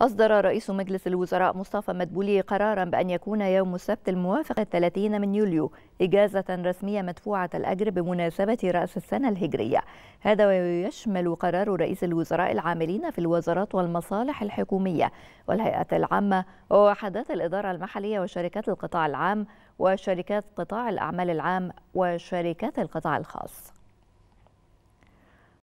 أصدر رئيس مجلس الوزراء مصطفى مدبولي قرارا بأن يكون يوم السبت الموافق 30 من يوليو إجازة رسمية مدفوعة الأجر بمناسبة رأس السنة الهجرية هذا ويشمل قرار رئيس الوزراء العاملين في الوزارات والمصالح الحكومية والهيئة العامة ووحدات الإدارة المحلية وشركات القطاع العام وشركات قطاع الأعمال العام وشركات القطاع الخاص